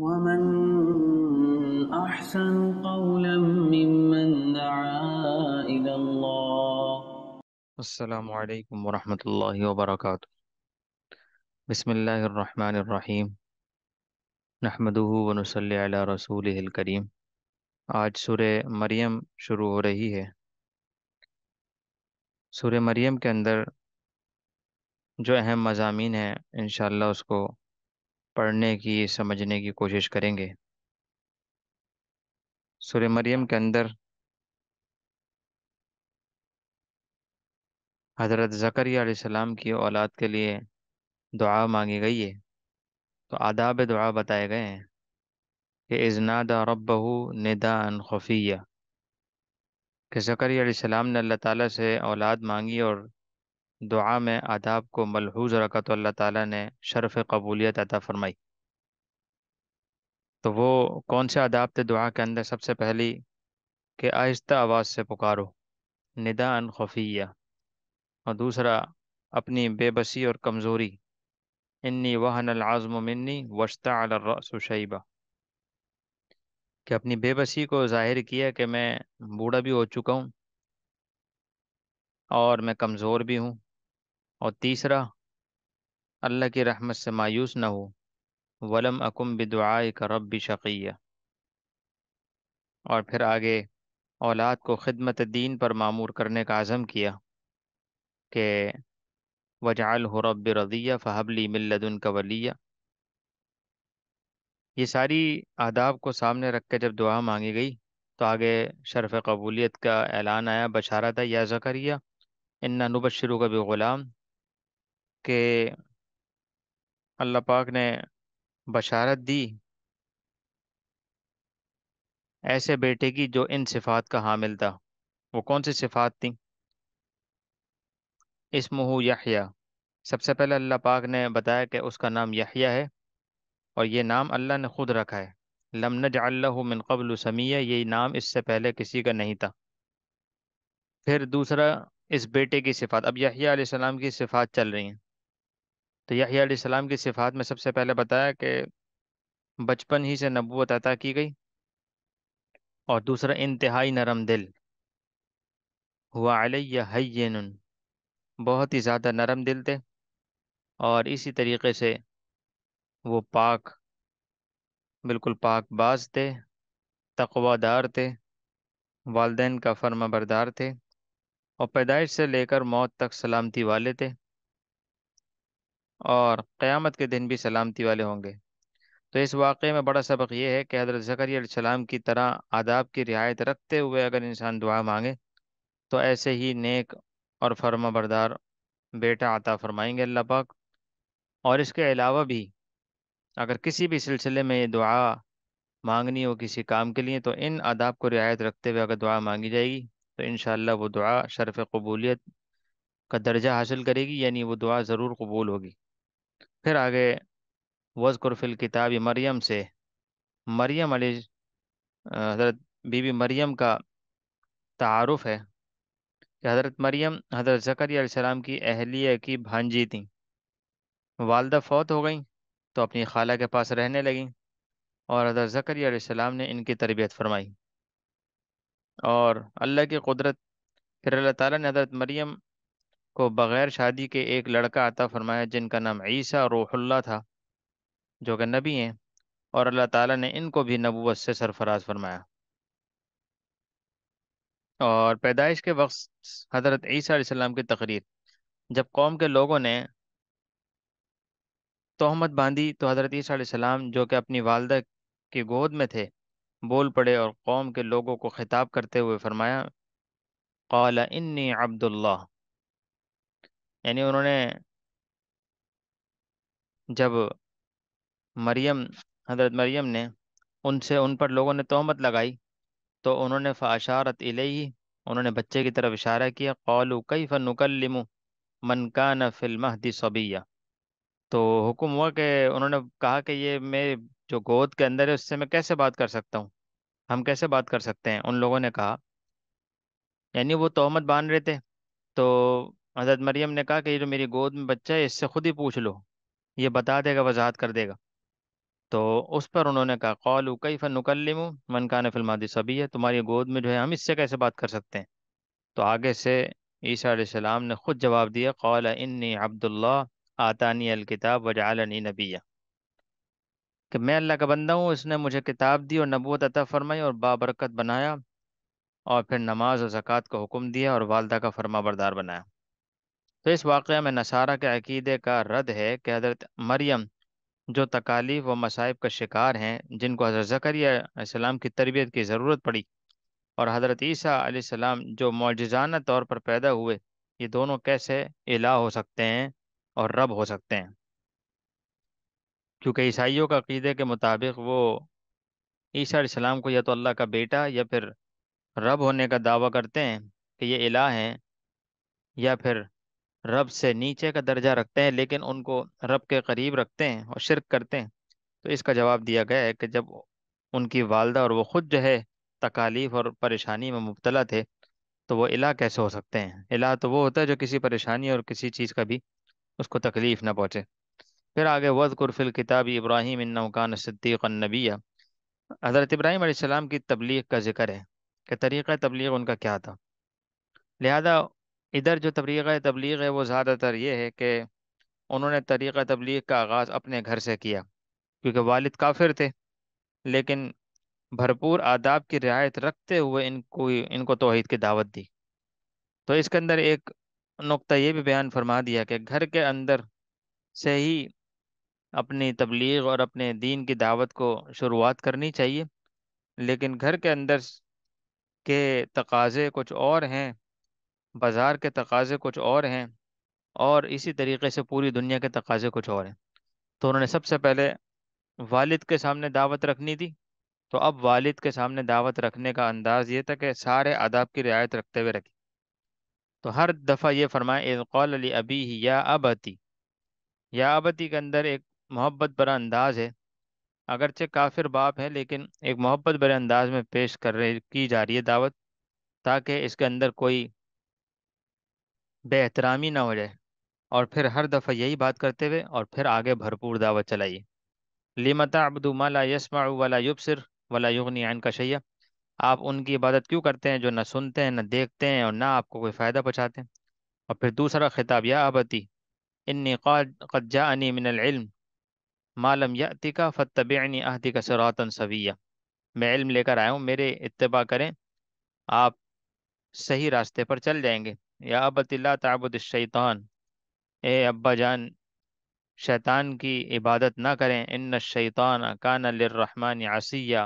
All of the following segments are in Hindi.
ومن أحسن قولا ممن دعا إلى الله السلام عليكم ورحمة الله وبركاته بسم الله الرحمن الرحيم نحمده नहमदह वनसल रसूल करीम आज सुर मरियम शुरू हो रही है सुर मरियम के अंदर जो अहम मजामी हैं इन उसको पढ़ने की समझने की कोशिश करेंगे सुर मरियम के अंदर हज़रत ज़करिया सलाम की औलाद के लिए दुआ मांगी गई है तो आदाब दुआ बताए गए हैं कि इजनादा रबहू निदा अन खफिया कि ज़करिया सलाम ने अल्लाह ताला से औलाद मांगी और दुआ में आदाब को मलहूज रखा तो अल्लाह ताला ने शरफ़ कबूलियत अता फरमाई तो वो कौन से आदाब थे दुआ के अंदर सबसे पहली कि आहिस्ता आवाज़ से पुकारो निदा अन खफिया और दूसरा अपनी बेबसी और कमज़ोरी इन्नी वाहन आज़म मन्नी वशता अलरसैबा कि अपनी बेबसी को जाहिर किया कि मैं बूढ़ा भी हो चुका हूँ और मैं कमज़ोर भी हूँ और तीसरा अल्लाह की रहमत से मायूस न हो वलम अकुम बिदुआ का रब शक़िया और फिर आगे औलाद को खिदमत दीन पर मामूर करने का आज़म किया कि वजाल हो रब रदिया फ़हबली मिल्लदुन का वलिया ये सारी आदाब को सामने रख कर जब दुआ मांगी गई तो आगे शरफ़ कबूलियत का ऐलान आया बशारत या जकरिया इन्ना नुबशरू का भी ग़ुलाम कि अल्लाह पाक ने बशारत दी ऐसे बेटे की जो इन सिफात का हामिल था वो कौन सी सिफात थी इसमहू यहिया सबसे पहले अल्लाह पाक ने बताया कि उसका नाम यहिया है और ये नाम अल्लाह ने खुद रखा है लमन नजल्लह मिन कबल समिया ये नाम इससे पहले किसी का नहीं था फिर दूसरा इस बेटे की सिफात अब यहिया सलाम की सिफात चल रही हैं तो याहीसम की सिफात में सबसे पहले बताया कि बचपन ही से नबूत अता की गई और दूसरा इंतहाई नरम दिल हुआ अलैन बहुत ही ज़्यादा नरम दिल थे और इसी तरीके से वो पाक बिल्कुल पाक बाज थे तकवादार थे वालदेन का फर्मा बरदार थे और पैदाइश से लेकर मौत तक सलामती वाले थे और क़यामत के दिन भी सलामती वाले होंगे तो इस वाक़े में बड़ा सबक ये है कि हज़रत ज़करियाम की तरह आदाब की रियायत रखते हुए अगर इंसान दुआ मांगे तो ऐसे ही नेक और फर्माबरदार बेटा आता फरमाएंगे अल्लाह पाक और इसके अलावा भी अगर किसी भी सिलसिले में ये दुआ मांगनी हो किसी काम के लिए तो इन आदाब को रियायत रखते हुए अगर दुआ मांगी जाएगी तो इन वो दुआ शरफ़ कबूलियत का दर्जा हासिल करेगी यानी वो दुआ ज़रूर कबूल होगी फिर आगे वजकुरफिल किताब मरियम से मरियम अली हज़रत बीबी मरियम का तारफ़ है कि हज़रत मरियम हज़रत ज़करियाम की अहलिया की भांजी थी वालदा फौत हो गई तो अपनी खाला के पास रहने लगी और हज़रत ज़करियाम ने इनकी तरबियत फरमाई और अल्लाह की कुदरत फिर अल्लाह ताला ने हज़रत मरियम को बग़ैर शादी के एक लड़का आता फरमाया जिनका नाम ईसा रोहल्ला था जो कि नबी हैं और अल्लाह ताला ने इनको भी नबूवत से सरफराज फरमाया और पैदाइश के वक्त हज़रत ईसा की तकरीर जब कौम के लोगों ने तहमत बांधी तो हज़रत ईसा जो कि अपनी वालदा की गोद में थे बोल पड़े और कौम के लोगों को ख़िताब करते हुए फरमाया कौला इन्नी अब्दुल्ला यानी उन्होंने जब मरियम हजरत मरियम ने उनसे उन पर लोगों ने तोहमत लगाई तो उन्होंने फ़ाशारत इलेही उन्होंने बच्चे की तरफ इशारा किया कौलू कई फ़नुकलम मनकान फ़िल्महदी सबिया तो हुक्म हुआ कि उन्होंने कहा कि ये मैं जो गोद के अंदर है उससे मैं कैसे बात कर सकता हूँ हम कैसे बात कर सकते हैं उन लोगों ने कहा यानी वो तोहमत बांध रहे थे तो हज़रत मरियम ने कहा कि ये जो मेरी गोद में बच्चा है इससे खुद ही पूछ लो ये बता देगा वजाहत कर देगा तो उस पर उन्होंने कहा कौल कई फ़न नकलम मनकान फिल्मादी सभी है तुम्हारी गोद में जो है हम इससे कैसे बात कर सकते हैं तो आगे से ईसा सलाम ने खुद जवाब दिया कौल इन्नी अब्दुल्ला आतानी अलकिताब वजालनी नबिया कि मैं अल्लाह का बंदा हूँ उसने मुझे किताब दी और नबूत अता फरमाई और बाबरकत बनाया और फिर नमाज और ज़क़़त का हुक्म दिया और वालदा का फर्मा बरदार बनाया तो इस वाक़े में नसारा के अकीदे का रद्द है कि हज़रत मरियम जो तकालीफ व मसाइब का शिकार हैं जिनको हज़रत ज़करिया की तरबियत की ज़रूरत पड़ी और हज़रत ईसा जो मौजाना तौर पर पैदा हुए ये दोनों कैसे इला हो सकते हैं और रब हो सकते हैं क्योंकि ईसाइयों का अकीदे के मुताबिक वो ईसा सलाम को या तो अल्लाह का बेटा या फिर रब होने का दावा करते हैं कि ये इला हैं या फिर रब से नीचे का दर्जा रखते हैं लेकिन उनको रब के करीब रखते हैं और शिरक करते हैं तो इसका जवाब दिया गया है कि जब उनकी वालदा और वो खुद जो है तकालीफ और परेशानी में मुबतला थे तो वो इला कैसे हो सकते हैं इला तो वो होता है जो किसी परेशानी और किसी चीज़ का भी उसको तकलीफ़ ना पहुँचे फिर आगे वध कुरफिल किताब इब्राहिम नौकान सद्दीक़नबिया हज़रत इब्राहिम की तबलीग का जिक्र है कि तरीक़ तबलीग उनका क्या था लिहाजा इधर जो तरीक़ तबलीग है वो ज़्यादातर ये है कि उन्होंने तरीक़ तबलीग का आगाज़ अपने घर से किया क्योंकि वालिद काफिर थे लेकिन भरपूर आदाब की रियायत रखते हुए इनको इनको तोहद की दावत दी तो इसके अंदर एक नुक्ता ये भी बयान फरमा दिया कि घर के अंदर से ही अपनी तबलीग और अपने दीन की दावत को शुरुआत करनी चाहिए लेकिन घर के अंदर के तकाज़े कुछ और हैं बाज़ार के तकाज़े कुछ और हैं और इसी तरीके से पूरी दुनिया के तकाज़े कुछ और हैं तो उन्होंने सबसे पहले वालिद के सामने दावत रखनी थी तो अब वालिद के सामने दावत रखने का अंदाज़ ये था कि सारे आदाब की रियायत रखते हुए रखी तो हर दफ़ा ये फरमाए अली अबी ही या अबती या आबती के अंदर एक मोहब्बत बड़ा अंदाज है अगरचे काफिर बाप है लेकिन एक मोहब्बत बड़े अंदाज में पेश कर रही की जा रही है दावत ताकि इसके अंदर कोई बेहतरामी ना हो जाए और फिर हर दफ़ा यही बात करते हुए और फिर आगे भरपूर दावा चलाइए लिमता अब्दू माला यशमा वाला युब सिर युगनी आन का शैया आप उनकी इबादत क्यों करते हैं जो ना सुनते हैं ना देखते हैं और ना आपको कोई फ़ायदा पहुँचाते हैं और फिर दूसरा खिताब या आबती इन्नी कज्जा अनी इल्म मालम याति का फ़तबनी आहती का सरातन सविया मैं इल्म लेकर आया हूँ मेरे इतबा करें आप सही रास्ते पर चल जाएंगे या अबतिल्ला ताबुद शैतान ए अब्बा जान शैतान की इबादत ना करें इन शैतान कान अलरहमान आसिया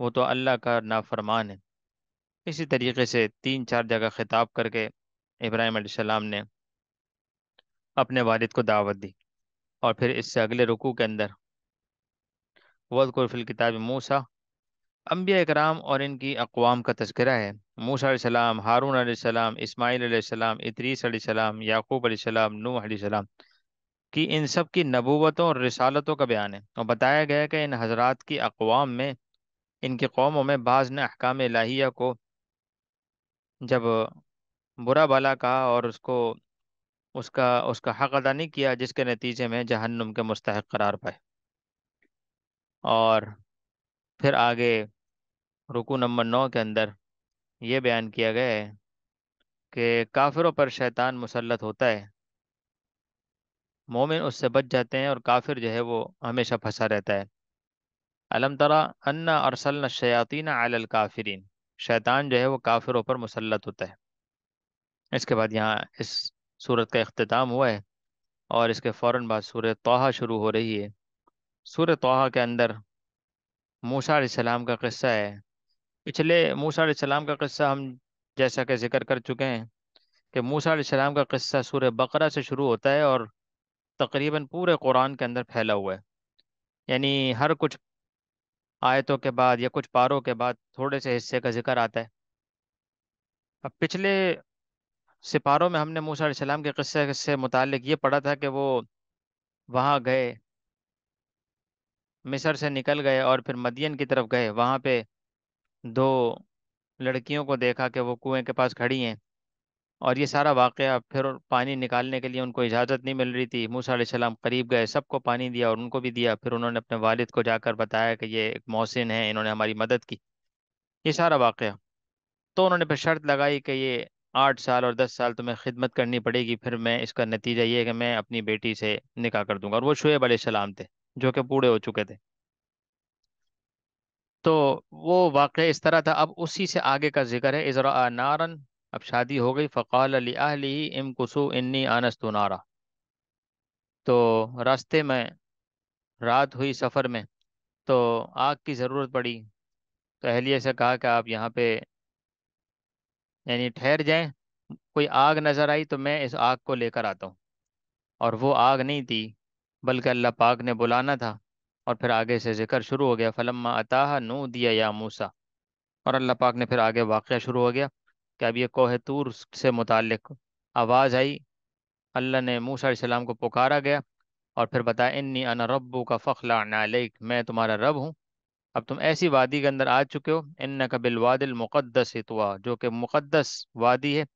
वो तो अल्लाह का नाफरमान है इसी तरीके से तीन चार जगह ख़िताब करके इब्राहिम सलाम ने अपने वालिद को दावत दी और फिर इससे अगले रुकू के अंदर वर्फिल कुरफिल किताब मूसा अम्बिया कराम और इनकी अकवाम का तस्करा है मूसम हारून सलाम इस्माईल सलाम इतरीस सलाम याकूब सलाम नूह सलाम कि इन सब की नबूतों और रिसालतों का बयान है और बताया गया है कि इन हजरात की अकवाम में इनकी कौमों में बाज़ ने अहकाम लाहिया को जब बुरा भला कहा और उसको उसका उसका हक अदा नहीं किया जिसके नतीजे में जहन्नुम के मुस्तक करार पाए और फिर आगे रुकू नंबर नौ के अंदर ये बयान किया गया है कि काफिरों पर शैतान मुसलत होता है मोमिन उससे बच जाते हैं और काफिर जो है वो हमेशा फंसा रहता है अलम तरा अन्ना अरसल शयातीन आल काफिरीन शैतान जो है वो काफिरों पर मुसलत होता है इसके बाद यहाँ इस सूरत का अख्ताम हुआ है और इसके फ़ौर बाद सूर तोहा शुरू हो रही है सूर तोहा के अंदर मूसा सलाम का क़स्सा है पिछले मूसा सलाम का किस्सा हम जैसा कि जिक्र कर चुके हैं कि मूसा सलाम का किस्सा सूर्य बकरा से शुरू होता है और तकरीबन पूरे कुरान के अंदर फैला हुआ है यानी हर कुछ आयतों के बाद या कुछ पारों के बाद थोड़े से हिस्से का जिक्र आता है अब पिछले सिपारों में हमने मूसा सलाम के किस्से से मुतल ये पढ़ा था कि वो वहाँ गए मिसर से निकल गए और फिर मदियन की तरफ गए वहाँ पे दो लड़कियों को देखा कि वो कुएं के पास खड़ी हैं और ये सारा वाक़या फिर पानी निकालने के लिए उनको इजाज़त नहीं मिल रही थी मूसा सलाम करीब गए सबको पानी दिया और उनको भी दिया फिर उन्होंने अपने वालिद को जाकर बताया कि ये एक मोहसिन है इन्होंने हमारी मदद की ये सारा वाक़ तो उन्होंने फिर शर्त लगाई कि ये आठ साल और दस साल तुम्हें खिदमत करनी पड़ेगी फिर मैं इसका नतीजा ये है कि मैं अपनी बेटी से निकाह कर दूंगा और वो शुएब सलाम थे जो कि बूढ़े हो चुके थे तो वो वाक़ इस तरह था अब उसी से आगे का जिक्र है इजरा नारन अब शादी हो गई फ़काल अली अहली इम कुसु इन्नी आनस्तु नारा तो रास्ते में रात हुई सफ़र में तो आग की ज़रूरत पड़ी तो अहलिया से कहा कि आप यहाँ पे यानी ठहर जाएं कोई आग नज़र आई तो मैं इस आग को लेकर आता हूँ और वो आग नहीं थी बल्कि अल्लाह पाक ने बुलाना था और फिर आगे से जिक्र शुरू हो गया फलम्मा अताह नू दिया या मूसा और अल्लाह पाक ने फिर आगे वाक़ शुरू हो गया कि अब ये कोह तूर से मुतक आवाज़ आई अल्लाह ने मूसा सलाम को पुकारा गया और फिर बताया इन्नी अना रब्बू का फ़खला नालिक मैं तुम्हारा रब हूँ अब तुम ऐसी वादी के अंदर आ चुके हो इन कबिल वादिल मुक़दस इतवा जो कि मुक़दस वादी है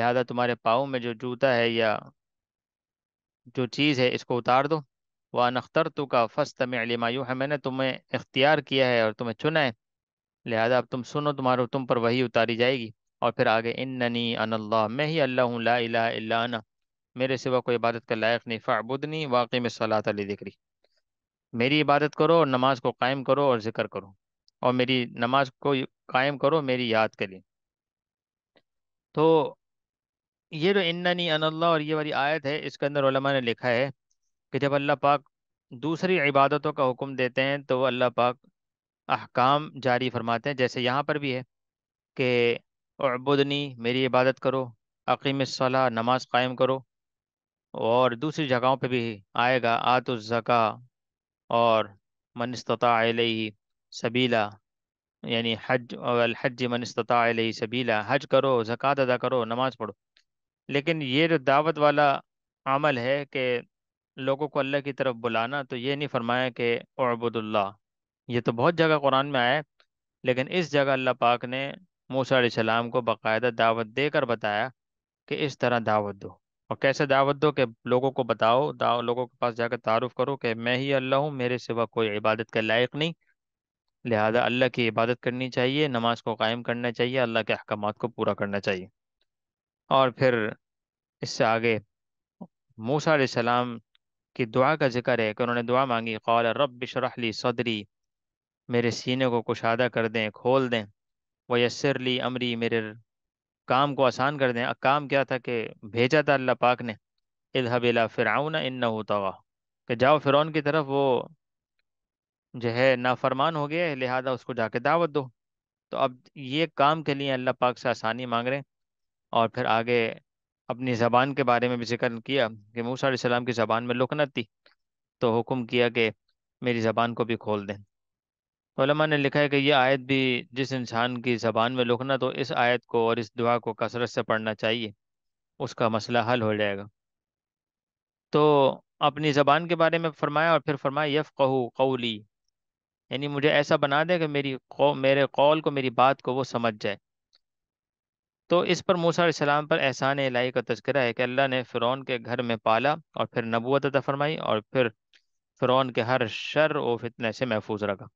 लिहाजा तुम्हारे पाओ में जो जूता है या जो चीज़ है इसको उतार दो वह नख्तर तो का फस्त में है मैंने तुम्हें इख्तियार किया है और तुम्हें चुना है लिहाजा अब तुम सुनो तुम्हारो तुम पर वही उतारी जाएगी और फिर आगे इन ननी अनल्ला मैं ही अल्लाह हूँ ला इला मेरे सिवा कोई इबादत का लायक नहीं फ़ाबुदनी वाकई में सलात अली दिक्री मेरी इबादत करो और नमाज को कायम करो और ज़िक्र करो और मेरी नमाज को कायम करो मेरी याद के लिए तो ये जो इन्नी अनल्ला और ये वाली आयत है इसके अंदर ने लिखा है कि जब अल्लाह पाक दूसरी इबादतों का हुक्म देते हैं तो अल्लाह पाक अहकाम जारी फरमाते हैं जैसे यहाँ पर भी है कि अबुदनी मेरी इबादत करो अकीम सला नमाज कायम करो और दूसरी जगहों पे भी आएगा आतुज़का और मनस्तः सबीला यानी हज हज मनस्तः सबीला हज करो ज़क़़त अदा करो नमाज़ पढ़ो लेकिन ये जो दावत वाला अमल है कि लोगों को अल्लाह की तरफ बुलाना तो ये नहीं फरमाया कि अबुदुल्ला ये तो बहुत जगह कुरान में आया लेकिन इस जगह अल्लाह पाक ने मूसा सलाम को बाकायदा दावत देकर बताया कि इस तरह दावत दो और कैसे दावत दो कि लोगों को बताओ दाव लोगों के पास जाकर तारुफ करो कि मैं ही अल्लाह हूँ मेरे सिवा कोई इबादत के लायक नहीं लिहाजा अल्लाह की इबादत करनी चाहिए नमाज को कायम करना चाहिए अल्लाह के अहकाम को पूरा करना चाहिए और फिर इससे आगे मूसा सलाम की दुआ का जिक्र है कि उन्होंने दुआ मांगी कौल रब शरहली सदरी मेरे सीने को कुशादा कर दें खोल दें व यसरली अमरी मेरे काम को आसान कर दें काम क्या था कि भेजा था अल्लाह पाक ने इधबिला फ़िरौन इन तवा कि जाओ फिर की तरफ वो जो है नाफरमान हो गया है लिहाजा उसको जाके दावत दो तो अब ये काम के लिए अल्लाह पाक से आसानी मांग रहे हैं और फिर आगे अपनी ज़बान के बारे में भी जिक्र किया कि मूसा सलाम की ज़बान में लुकनत थी तो हुक्म किया कि मेरी ज़बान को भी खोल दें तो ने लिखा है कि यह आयत भी जिस इंसान की ज़बान में लुकना तो इस आयत को और इस दुआ को कसरत से पढ़ना चाहिए उसका मसला हल हो जाएगा तो अपनी ज़बान के बारे में फरमाया और फिर फरमाया यफ़ कहू कौली यानी मुझे ऐसा बना दे कि मेरी मेरे कौल को मेरी बात को वो समझ जाए तो इस पर मूसा सलाम पर एहसान इलाही का तस्करा है कि अल्लाह ने फ़िरौन के घर में पाला और फिर नबूत अदा फरमाई और फिर फ़िरौन के हर शर व फितने से महफूज रखा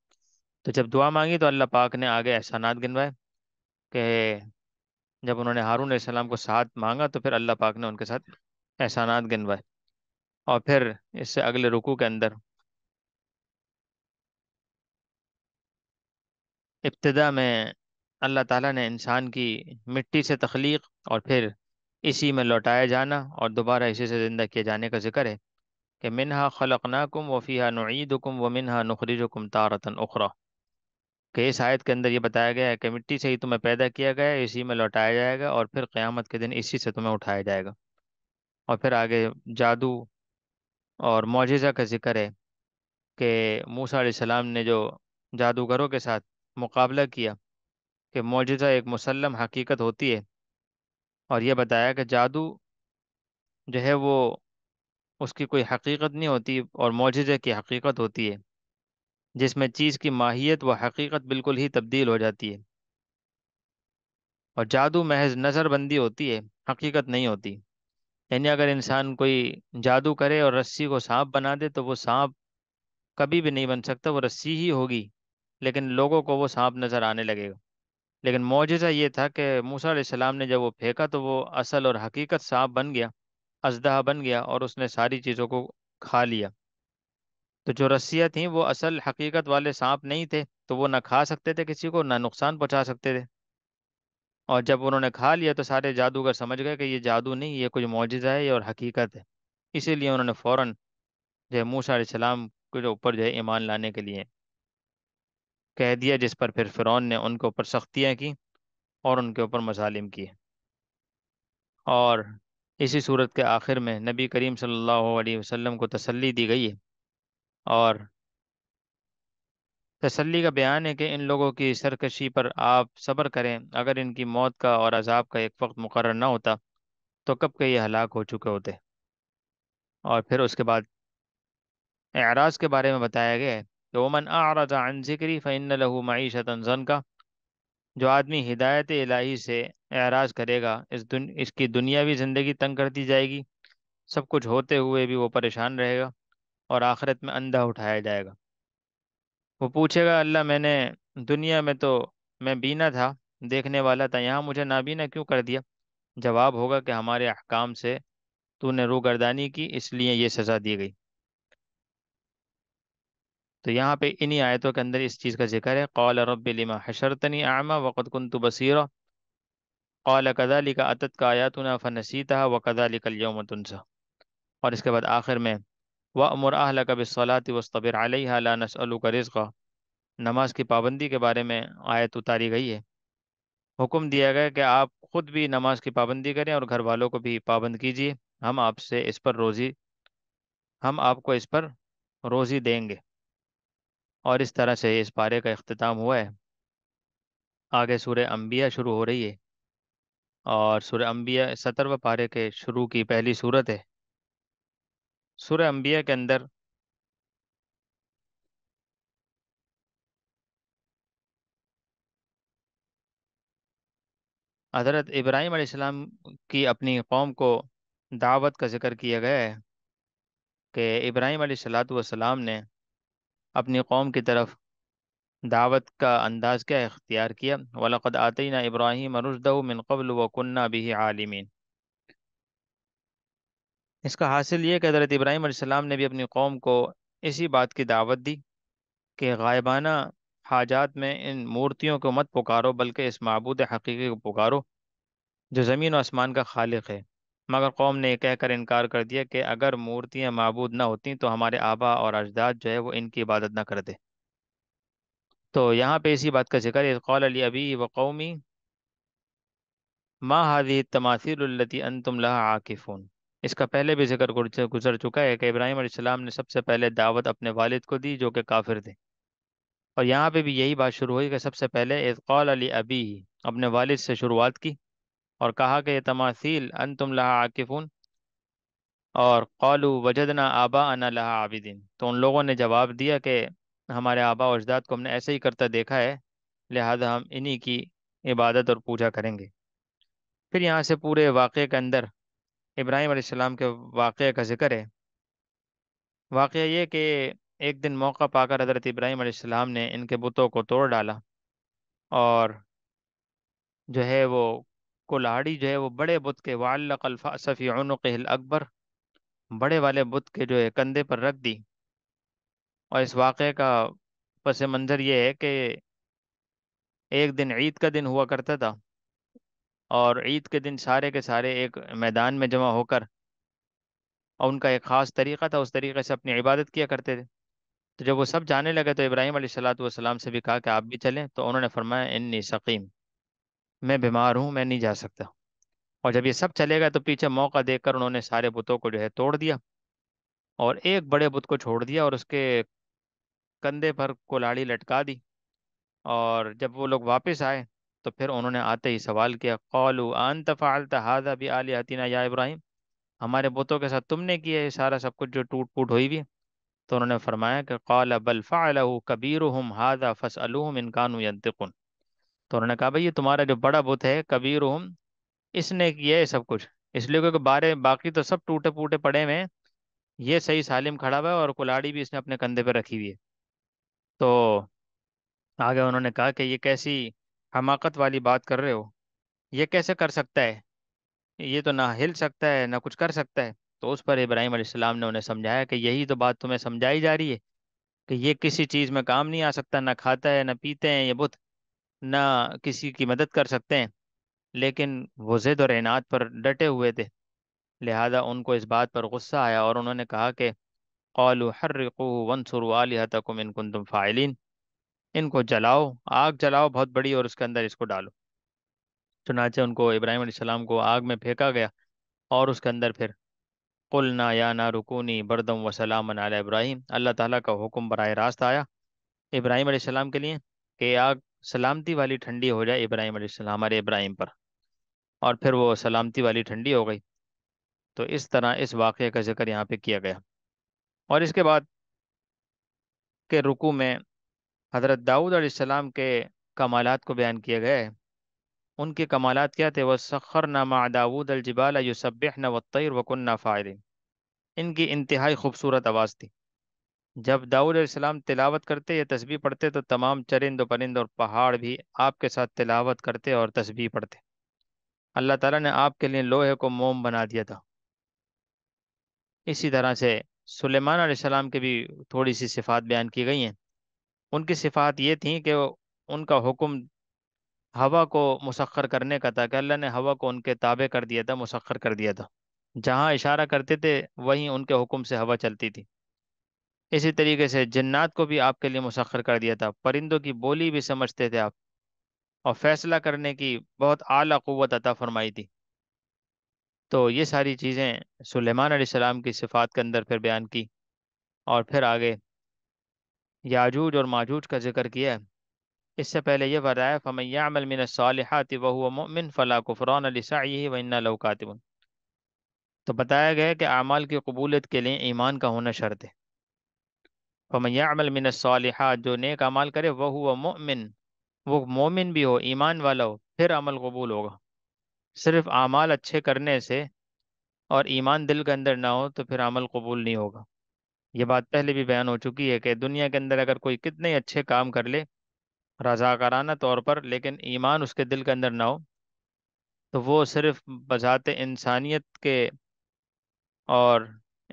तो जब दुआ मांगी तो अल्लाह पाक ने आगे एहसानात गिनवाए कि जब उन्होंने हारून सलाम को साथ मांगा तो फिर अल्लाह पाक ने उनके साथ एहसानात गिनवाए और फिर इससे अगले रुकू के अंदर इब्तदा में अल्लाह ताला ने इंसान की मिट्टी से तख्लीक और फिर इसी में लौटाया जाना और दोबारा इसी से ज़िंदा किए जाने का जिक्र है कि मिनहा खलकनाकुम वफ़ीहा नुईदकुम व मिनहा नुखरिजुकुम तारतन उखरा कि इस आयत के अंदर ये बताया गया है कि मिट्टी से ही तुम्हें पैदा किया गया इसी में लौटाया जाएगा और फिर क़्यामत के दिन इसी से तुम्हें उठाया जाएगा और फिर आगे जादू और मुजज़ा का जिक्र है कि मूसा सलाम ने जो जादूगरों के साथ मुकाबला किया कि मौजा एक मुसलम हकीकत होती है और यह बताया कि जादू जो है वो उसकी कोई हकीकत नहीं होती और मौजे की हकीकत होती है जिसमें चीज़ की माहियत व हकीकत बिल्कुल ही तब्दील हो जाती है और जादू महज नज़रबंदी होती है हकीकत नहीं होती यानी अगर इंसान कोई जादू करे और रस्सी को सांप बना दे तो वो सांप कभी भी नहीं बन सकता वो रस्सी ही होगी लेकिन लोगों को वो सांप नज़र आने लगेगा लेकिन मुजजा ये था कि मूसा सलाम ने जब वो फेंका तो वो असल और हकीकत सांप बन गया अजदहा बन गया और उसने सारी चीज़ों को खा लिया तो जो रस्सियाँ थीं वो असल हकीकत वाले सांप नहीं थे तो वो ना खा सकते थे किसी को ना नुकसान पहुँचा सकते थे और जब उन्होंने खा लिया तो सारे जादूगर समझ गए कि ये जादू नहीं ये कुछ मुजजा है और हकीकत है इसीलिए उन्होंने फ़ौर जो है मूसा सलाम के ऊपर जो है ईमान लाने के लिए कह दिया जिस पर फिर फ़िरौन ने उनके ऊपर सख्तियाँ की और उनके ऊपर मजालिम किए और इसी सूरत के आखिर में नबी करीम सल्लल्लाहु अलैहि वसल्लम को तसल्ली दी गई है और तसल्ली का बयान है कि इन लोगों की सरकशी पर आप सब्र करें अगर इनकी मौत का और अजाब का एक वक्त मुकर ना होता तो कब के ये हलाक हो चुके होते और फिर उसके बाद एराज के बारे में बताया गया है तो वमन आरज अन ज़िक्री फ़ैन लहू मीशत जन का जो आदमी हिदायत इलाही से एराज करेगा इस दुन इसकी दुनियावी ज़िंदगी तंग कर दी जाएगी सब कुछ होते हुए भी वो परेशान रहेगा और आखिरत में अंधा उठाया जाएगा वो पूछेगा अल्लाह मैंने दुनिया में तो मैं बीना था देखने वाला था यहाँ मुझे नाबीना क्यों कर दिया जवाब होगा कि हमारे अहकाम से तूने रूगर्दानी की इसलिए ये सज़ा दी गई तो यहाँ पे इन्हीं आयतों के अंदर इस चीज़ का जिक्र है कौल रब लिमा हशरतनी आमा वक़त कन तो बसीरा कौल कदालिका अतत का आयातना फ़नसीता व तुनसा और इसके बाद आखिर में व अमर आहल कबिसलात वस्तबिर आलिहा नसलू का नमाज की पाबंदी के बारे में आयत उतारी गई है हुक्म दिया गया कि आप ख़ुद भी नमाज की पाबंदी करें और घर वालों को भी पाबंद कीजिए हम आपसे इस पर रोज़ी हम आपको इस पर रोज़ी देंगे और इस तरह से इस पारे का अख्ताम हुआ है आगे सूर्य अम्बिया शुरू हो रही है और सूर्य अम्बिया सतरवा पारे के शुरू की पहली सूरत है सूर्य अम्बिया के अंदर हज़रत इब्राहिम आसमाम की अपनी कौम को दावत का जिक्र किया गया है कि इब्राहिम वसलाम ने अपनी कौम की तरफ दावत का अंदाज क्या इख्तियार किया वलक़द आते ना इब्राहिम मिन कबल वकन्ना भी आलिमीन इसका हासिल ये कि हज़रत इब्राहिम ने भी अपनी कौम को इसी बात की दावत दी कि गायबाना हाजात में इन मूर्तियों को मत पुकारो बल्कि इस मबूद हकीकी को पुकारो जो ज़मीन और आसमान का खालिक है मगर कौम ने कहकर इनकार कर दिया कि अगर मूर्तियां मबूद ना होती तो हमारे आबा और अजदाद जो है वो इनकी इबादत ना करते तो यहाँ पे इसी बात का जिक्र कौल अली अबी व कौमी माँ हादी तमासिलती अनतम लहा आकिफ़ून इसका पहले भी जिक्र गुजर चुका है कि इब्राहिम आसमाम ने सबसे पहले दावत अपने वालिद को दी जो कि काफिर थे और यहाँ पे भी यही बात शुरू हुई कि सबसे पहले इतकौल अली अबी अपने वालिद से शुरुआत की और कहा कि ये तमासील अन तुम लहा आकिफ़ुन और कौलू वजदना आबा अना लहा आबिदीन तो उन लोगों ने जवाब दिया कि हमारे आबा और अजदाद को हमने ऐसे ही करता देखा है लिहाजा हम इन्हीं की इबादत और पूजा करेंगे फिर यहाँ से पूरे वाक़े के अंदर इब्राहिम आसमाम के वाक़े का जिक्र है वाक़ ये कि एक दिन मौका पाकर हज़रत इब्राहिम आसमाम ने इनके बुतों को तोड़ डाला और जो है वो कुल्हाड़ी जो है वो बड़े बुत के वालफ़ी कहल अकबर बड़े वाले बुत के जो है कंधे पर रख दी और इस वाक़े का पस मंज़र ये है कि एक दिन ईद का दिन हुआ करता था और ईद के दिन सारे के सारे एक मैदान में जमा होकर और उनका एक ख़ास तरीक़ा था उस तरीक़े से अपनी इबादत किया करते थे तो जब वो सब जाने लगे तो इब्राहिम वसलाम से भी कहा कि आप भी चलें तो उन्होंने फरमाया इन्नी सकीम मैं बीमार हूँ मैं नहीं जा सकता और जब ये सब चलेगा तो पीछे मौका देखकर उन्होंने सारे बुतों को जो है तोड़ दिया और एक बड़े बुत को छोड़ दिया और उसके कंधे पर कोलाड़ी लटका दी और जब वो लोग वापस आए तो फिर उन्होंने आते ही सवाल किया कौलू आन तफ़ाल तहाजा भी आल हतीना या इब्राहिम हमारे बुतों के साथ तुमने किया ये सारा सब कुछ जो टूट फूट हुई भी तो उन्होंने फरमाया कि कौल बल फ़ालू कबीर हम फ़स अलूम इनकान यंतकुन तो उन्होंने कहा भाई ये तुम्हारा जो बड़ा बुत है कबीर ओम इसने किया है सब कुछ इसलिए क्योंकि बारे बाकी तो सब टूटे फूटे पड़े हुए हैं ये सही सालिम खड़ा हुआ है और कुलाड़ी भी इसने अपने कंधे पर रखी हुई है तो आगे उन्होंने कहा कि ये कैसी हमाकत वाली बात कर रहे हो ये कैसे कर सकता है ये तो ना हिल सकता है ना कुछ कर सकता है तो उस पर इब्राहिम अलैहिस्सलाम ने उन्हें समझाया कि यही तो बात तुम्हें समझाई जा रही है कि ये किसी चीज़ में काम नहीं आ सकता ना खाता है ना पीते हैं ये बुत ना किसी की मदद कर सकते हैं लेकिन वो जिद और इनात पर डटे हुए थे लिहाजा उनको इस बात पर गुस्सा आया और उन्होंने कहा कि कौलू हर्रकू वनसुर तुम इन कुंतुम फ़ाइलिन इनको जलाओ आग जलाओ बहुत बड़ी और उसके अंदर इसको डालो चुनाचे उनको इब्राहिम सलाम को आग में फेंका गया और उसके अंदर फिर कुल ना या ना रुकूनी बरदम वसलाम इब्राहिम अल्लाह ताला का हुक्म बर रास्त आया इब्राहिम सलाम के लिए कि आग सलामती वाली ठंडी हो जाए इब्राहिम हमारे इब्राहिम पर और फिर वो सलामती वाली ठंडी हो गई तो इस तरह इस वाक़े का जिक्र यहाँ पे किया गया और इसके बाद के रुकू में हज़रत दाऊद आसमाम के कमालत को बयान किया गया है उनके कमालत क्या थे वह सखर नामा दाऊद अलजिबाल यूसब न वतर फ़ायदे इनकी इंतहाई खूबसूरत आवाज़ थी जब दाऊद सलाम तिलावत करते या तस्बीह पढ़ते तो तमाम चरिंद परिंद और पहाड़ भी आपके साथ तिलावत करते और तस्वीर पढ़ते अल्लाह ताला ने आपके लिए लोहे को मोम बना दिया था इसी तरह से सुलेमान सलाम की भी थोड़ी सी सिफात बयान की गई हैं उनकी सिफात ये थी कि उनका हुक्म हवा को मुसखर करने का था कि अल्लाह ने हवा को उनके ताबे कर दिया था मुसखर कर दिया था जहाँ इशारा करते थे वहीं उनके हुक्म से हवा चलती थी इसी तरीके से जन्नात को भी आपके लिए मुसखर कर दिया था परिंदों की बोली भी समझते थे आप और फैसला करने की बहुत आला क़वत अता फरमाई थी तो ये सारी चीज़ें सुलेमान सलाम की सिफात के अंदर फिर बयान की और फिर आगे याजूज और माजूज का जिक्र किया इससे पहले यह बताया फ़मैयामिन सालहत फ़ला कुफ़रान अली वन्ना तो बताया गया कि अमाल की कबूलियत के लिए ईमान का होना शर्त है फमयामल मिन सालिहा जो नेक अमाल करे वह हुआ मोमिन वो मोमिन भी हो ईमान वाला हो फिर अमल कबूल होगा सिर्फ अमाल अच्छे करने से और ईमान दिल के अंदर ना हो तो फिर अमल कबूल नहीं होगा ये बात पहले भी बयान हो चुकी है कि दुनिया के अंदर अगर कोई कितने अच्छे काम कर ले रजाकाराना तौर पर लेकिन ईमान उसके दिल के अंदर ना हो तो वो सिर्फ बजात इंसानियत के और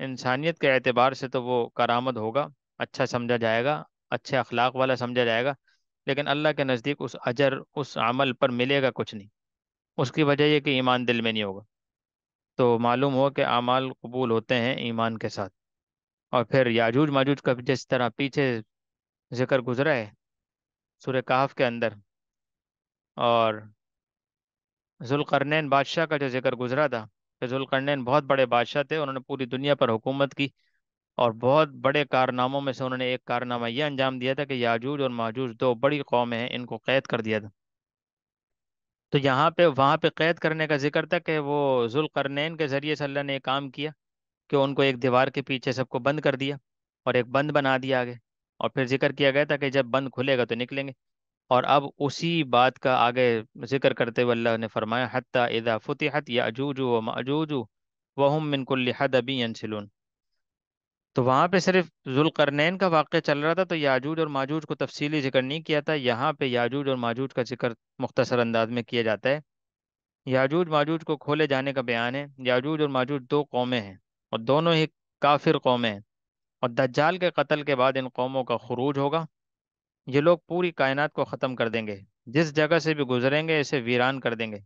इंसानियत के एतबार से तो वो करामद होगा अच्छा समझा जाएगा अच्छे अखलाक वाला समझा जाएगा लेकिन अल्लाह के नज़दीक उस अजर उस अमल पर मिलेगा कुछ नहीं उसकी वजह यह कि ईमान दिल में नहीं होगा तो मालूम हो कि अमाल कबूल होते हैं ईमान के साथ और फिर याजूज माजूज का जिस तरह पीछे जिक्र गुजरा है सुर कहाफ़ के अंदर और जुलकर्नैन बादशाह का जो जिक्र गुजरा था कि जुलकर्नैन बहुत बड़े बादशाह थे उन्होंने पूरी दुनिया पर हुकूमत की और बहुत बड़े कारनामों में से उन्होंने एक कारनामा यह अंजाम दिया था कि याजूज और माजूज दो बड़ी कौमें हैं इनको कैद कर दिया था तो यहाँ पे वहाँ पे कैद करने का जिक्र था कि वो जुलकरनैन के ज़रिए सल्ला ने काम किया कि उनको एक दीवार के पीछे सबको बंद कर दिया और एक बंद बना दिया आगे और फिर जिक्र किया गया था कि जब बंद खुलेगा तो निकलेंगे और अब उसी बात का आगे जिक्र करते हुए अल्लाह ने फरमाया हत्या इदा फुतहत याजूज व मजूजू वहमिनकुल्लिहद अबी हदबी तो वहां पे सिर्फ जुलकरनैन का वाक्य चल रहा था तो याजूज और माजूज को तफसीली जिक्र नहीं किया था यहाँ पे याजूज और माजूज का जिक्र मुख्तसर अंदाज में किया जाता है याजूज माजूज को खोले जाने का बयान है याजूज और माजूज दो कौमें हैं और दोनों ही काफिर कौमें हैं और दज्जाल के कत्ल के बाद इन कौमों का खरूज होगा ये लोग पूरी कायनात को ख़त्म कर देंगे जिस जगह से भी गुजरेंगे इसे वीरान कर देंगे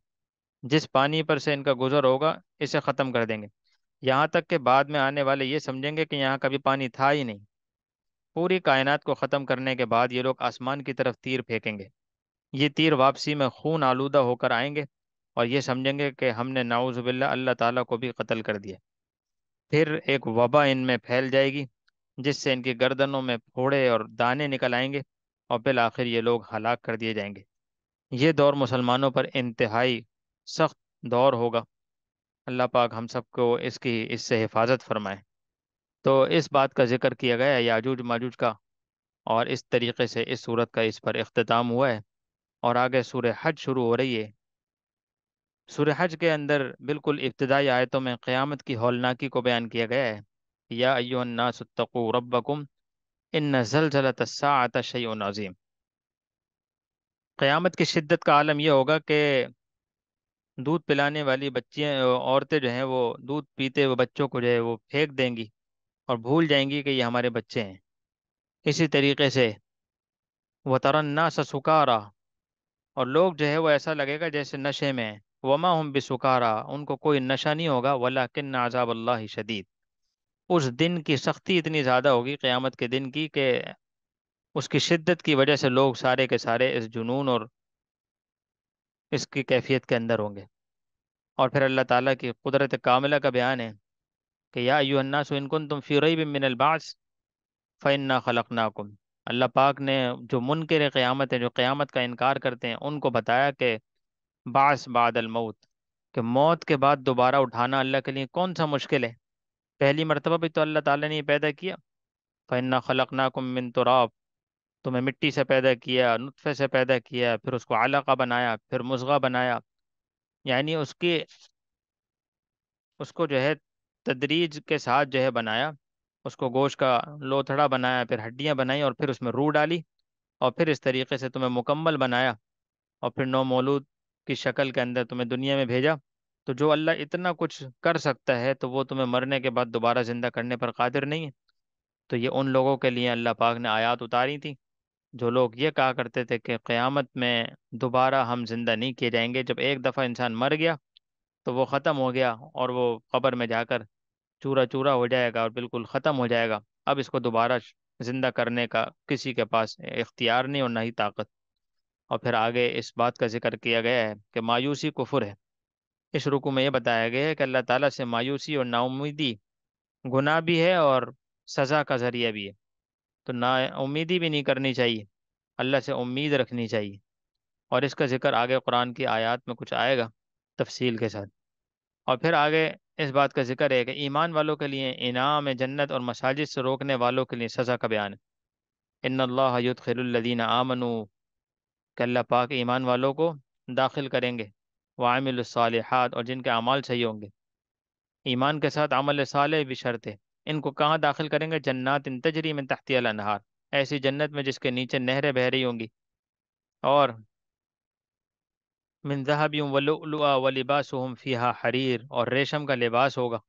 जिस पानी पर से इनका गुजर होगा इसे ख़त्म कर देंगे यहाँ तक के बाद में आने वाले ये समझेंगे कि यहाँ कभी पानी था ही नहीं पूरी कायनात को ख़त्म करने के बाद ये लोग आसमान की तरफ तीर फेंकेंगे ये तीर वापसी में खून आलूदा होकर आएंगे और ये समझेंगे कि हमने नाउज़बिल्ला अल्लाह ताला को भी कत्ल कर दिया फिर एक वबा इनमें फैल जाएगी जिससे इनकी गर्दनों में फोड़े और दाने निकल आएंगे और बिल आखिर ये लोग हलाक कर दिए जाएंगे ये दौर मुसलमानों पर इंतहाई सख्त दौर होगा अल्लाह पाक हम सबको इसकी इससे हिफाजत फरमाए तो इस बात का जिक्र किया गया है याजूज माजूज का और इस तरीके से इस सूरत का इस पर अख्ताम हुआ है और आगे सूर हज शुरू हो रही है सूर हज के अंदर बिल्कुल इब्तदाई आयतों में क़्यामत की हौलनाकी को बयान किया गया है या अयोन्नासतकू रबकुम इन आता शय नाजीम क़्यामत की शिद्दत का आलम यह होगा कि दूध पिलाने वाली बच्चियाँ औरतें जो हैं वो दूध पीते हुए बच्चों को जो है वो फेंक देंगी और भूल जाएंगी कि ये हमारे बच्चे हैं इसी तरीके से वतरन्ना ससुकारा और लोग जो है वो ऐसा लगेगा जैसे नशे में वमा हम बेसुकारा उनको कोई नशा नहीं होगा वला किन्न आजाब अल्लाह शदीद उस दिन की सख्ती इतनी ज़्यादा होगी क़्यामत के दिन की कि उसकी शिद्दत की वजह से लोग सारे के सारे इस जुनून और इसकी कैफियत के अंदर होंगे और फिर अल्लाह ताला की कुदरत कामिला का बयान है कि या युन्नास इनकुन तुम फ़िर मिनलबास फ़ैन्ना नाकुम अल्लाह पाक ने जो मुनकर क़्यामत है जो क़्यामत का इनकार करते हैं उनको बताया कि बास बादलमौत कि मौत के बाद दोबारा उठाना अल्लाह के लिए कौन सा मुश्किल है पहली मरतबा भी तो अल्लाह ताला ने पैदा किया फ़ैन्ना खलकनाकुम मिन तुराब तुम्हें तो मिट्टी से पैदा किया नुतफ़े से पैदा किया फिर उसको आलाका बनाया फिर मुसगा बनाया यानी उसकी उसको जो है तदरीज के साथ जो है बनाया उसको गोश का लोथड़ा बनाया फिर हड्डियाँ बनाई और फिर उसमें रूह डाली और फिर इस तरीके से तुम्हें मुकम्मल बनाया और फिर नौ मौलूद की शक्ल के अंदर तुम्हें दुनिया में भेजा तो जो अल्लाह इतना कुछ कर सकता है तो वो तुम्हें मरने के बाद दोबारा ज़िंदा करने पर कादिर नहीं है तो ये उन लोगों के लिए अल्लाह पाक ने आयात उतारी थी जो लोग ये कहा करते थे कि क़यामत में दोबारा हम ज़िंदा नहीं किए जाएंगे जब एक दफ़ा इंसान मर गया तो वो ख़त्म हो गया और वो कब्र में जाकर चूरा चूरा हो जाएगा और बिल्कुल ख़त्म हो जाएगा अब इसको दोबारा ज़िंदा करने का किसी के पास इख्तियार नहीं और ना ही ताकत और फिर आगे इस बात का जिक्र किया गया है कि मायूसी कुफुर है इस रुकू में ये बताया गया है कि अल्लाह ताला से मायूसी और नाउमीदी गुनाह भी है और सज़ा का ज़रिया भी है तो ना उम्मीदी भी नहीं करनी चाहिए अल्लाह से उम्मीद रखनी चाहिए और इसका जिक्र आगे कुरान की आयत में कुछ आएगा तफसील के साथ और फिर आगे इस बात का जिक्र है कि ईमान वालों के लिए इनाम जन्नत और मसाजिद से रोकने वालों के लिए सज़ा का बयान है इन अल्लाहदीन आमनु कि अल्लाह पाक ईमान वालों को दाखिल करेंगे वामिलसालहत और जिनके अमाल सही होंगे ईमान के साथ अमल साल भी शर्त है इनको कहाँ दाखिल करेंगे जन्नत इन तजरी में तहतिया अनहार ऐसी जन्नत में जिसके नीचे नहरें बह रही होंगी और मिनजहाबी वलुआ व लिबास फ़िहा हरीर और रेशम का लिबास होगा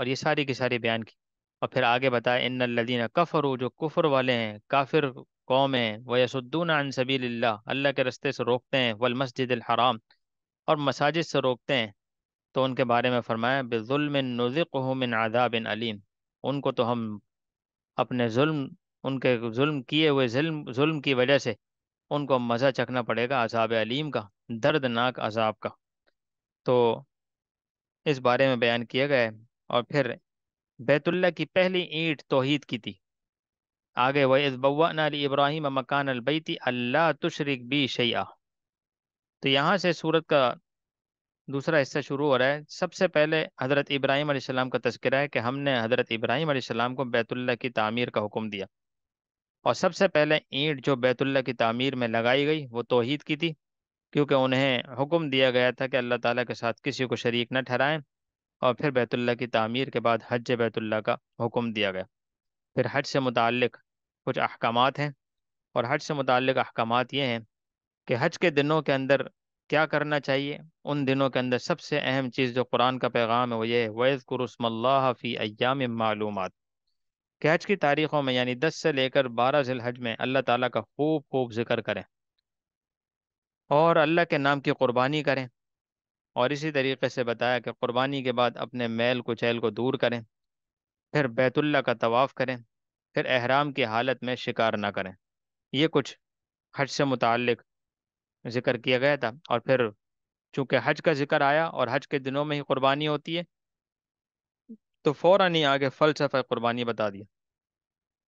और ये सारी की सारी बयान की और फिर आगे बताए इन लदीन कफ़र जो कुफर वाले हैं काफिर कौम हैं व यसुद्दून अन सबील अल्लाह के रस्ते से रोकते हैं वल मस्जिद हराम और मसाजिद से रोकते हैं तो उनके बारे में फरमाया बिजुलमिन नज़िक मिन आदाबिन अलीम उनको तो हम अपने जुल्म उनके जुल्म किए हुए जुल्म जुल्म की वजह से उनको मज़ा चखना पड़ेगा अजाब अलीम का दर्दनाक अजाब का तो इस बारे में बयान किया गया है और फिर बैतुल्ला की पहली ईंट तोहीद की थी आगे वह इसबवाना इब्राहिम मकान अलबैती अल्लाह तुशरक बी शैया तो यहाँ से सूरत का दूसरा हिस्सा शुरू हो रहा है सबसे पहले हज़रत इब्राहिम आसमाम का तस्करा है कि हमने हज़रत इब्राहिम आसमाम को बैतुल्ला की तमीर का हुक्म दिया और सबसे पहले ईंट जो बैतुल्ला की तमीर में लगाई गई वो तोहद की थी क्योंकि उन्हें हुक्म दिया गया था कि अल्लाह ताला के साथ किसी को शरीक न ठहराएं और फिर बैतुल्ला की तमीर के बाद हज बैतुल्ला का हुक्म दिया गया फिर हज से मुतक कुछ अहकाम हैं और हज से मुतक अहकाम ये हैं कि हज के दिनों के अंदर क्या करना चाहिए उन दिनों के अंदर सबसे अहम चीज़ जो कुरान का पैगाम है वो ये है वैज़ अयाम मालूम कि हज की तारीख़ों में यानी दस से लेकर बारह हज में अल्लाह ताला का खूब खूब जिक्र करें और अल्लाह के नाम की क़ुरबानी करें और इसी तरीके से बताया कि क़ुरबानी के बाद अपने मैल कुचैल को दूर करें फिर बैतुल्ला का तवाफ़ करें फिर अहराम की हालत में शिकार ना करें ये कुछ हज से मुतक जिक्र किया गया था और फिर चूंकि हज का जिक्र आया और हज के दिनों में ही कुर्बानी होती है तो फ़ौर ही आगे फ़लसफ़ा कुर्बानी बता दिया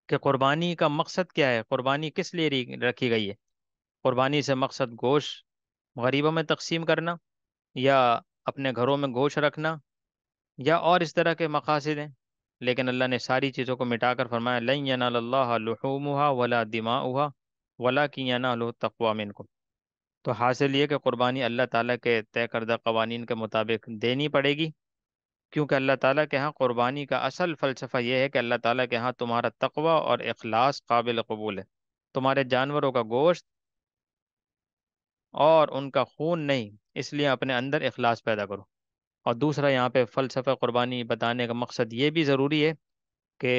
कि कुर्बानी का मकसद क्या है कुर्बानी किस लिए रखी गई है कुर्बानी से मकसद गोश गरीबों में तकसीम करना या अपने घरों में गोश रखना या और इस तरह के मकासद हैं लेकिन अल्लाह ने सारी चीज़ों को मिटा कर फरमाया लहूमा वला दिमा हुआ वला की ना लो तकवा मिनकुम तो हासिल ये कि कुर्बानी अल्लाह ताला के तय करदा कवानीन के मुताबिक देनी पड़ेगी क्योंकि अल्लाह ताला के यहाँ क़ुरबानी का असल फ़लसफ़ा यह है कि अल्लाह ताला के यहाँ तुम्हारा तकवा और अखलास काबिल कबूल है तुम्हारे जानवरों का गोश्त और उनका खून नहीं इसलिए अपने अंदर अखलास पैदा करो और दूसरा यहाँ पे फ़लसफ़ा क़ुरबानी बताने का मकसद ये भी ज़रूरी है कि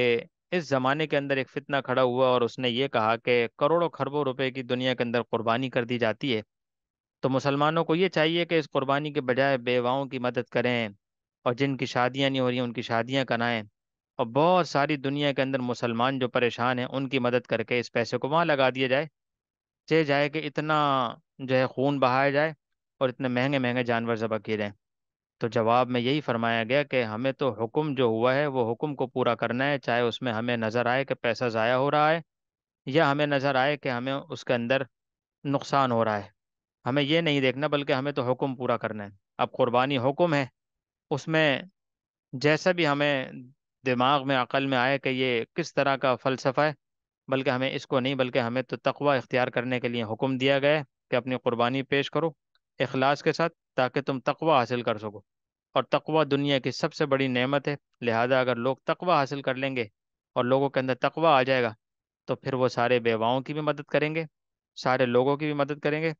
इस ज़माने के अंदर एक फितना खड़ा हुआ और उसने ये कहा कि करोड़ों खरबों रुपए की दुनिया के अंदर कुर्बानी कर दी जाती है तो मुसलमानों को ये चाहिए कि इस कुर्बानी के बजाय बेवाओं की मदद करें और जिनकी शादियां नहीं हो रही उनकी शादियां कराएं और बहुत सारी दुनिया के अंदर मुसलमान जो परेशान हैं उनकी मदद करके इस पैसे को वहाँ लगा दिया जाए चे जाए कि इतना जो है खून बहाया जाए और इतने महंगे महंगे जानवर ज़बह किए जाएँ तो जवाब में यही फरमाया गया कि हमें तो हुक्म जो हुआ है वो हुक्म को पूरा करना है चाहे उसमें हमें नज़र आए कि पैसा ज़ाया हो रहा है या हमें नज़र आए कि हमें उसके अंदर नुकसान हो रहा है हमें ये नहीं देखना बल्कि हमें तो हुक्म पूरा करना है अब क़ुरबानी हुक्म है उसमें जैसा भी हमें दिमाग में अकल में आए कि ये किस तरह का फ़लसफ़ा है बल्कि हमें इसको नहीं बल्कि हमें तो तकवा इख्तियार करने के लिए हुक्म दिया गया है कि अपनी क़ुरबानी पेश करो अखलास के साथ ताकि तुम तकवा हासिल कर सको और तकवा दुनिया की सबसे बड़ी नेमत है लिहाजा अगर लोग तकवा हासिल कर लेंगे और लोगों के अंदर तकवा आ जाएगा तो फिर वो सारे बेवाओं की भी मदद करेंगे सारे लोगों की भी मदद करेंगे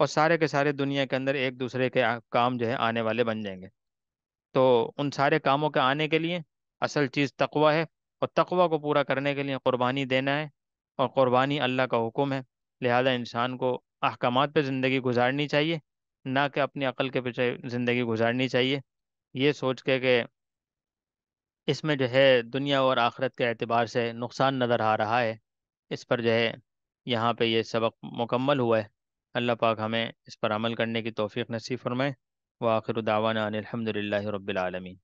और सारे के सारे दुनिया के अंदर एक दूसरे के काम जो है आने वाले बन जाएंगे तो उन सारे कामों के आने के लिए असल चीज़ तकवा है और तकवा को पूरा करने के लिए क़ुरबानी देना है और क़ुरबानी अल्लाह का हुक्म है लिहाजा इंसान को अहकाम पर ज़िंदगी गुजारनी चाहिए ना कि अपनी अकल के पीछे ज़िंदगी गुजारनी चाहिए ये सोच के कि इसमें जो है दुनिया और आख़रत के अतबार से नुकसान नज़र आ रहा है इस पर जो है यहाँ पे ये सबक मुकम्मल हुआ है अल्लाह पाक हमें इस पर अमल करने की तोफ़ी नसीब फरमाए व आखिर दावाना अनिलहमदिल्ला रबालमीन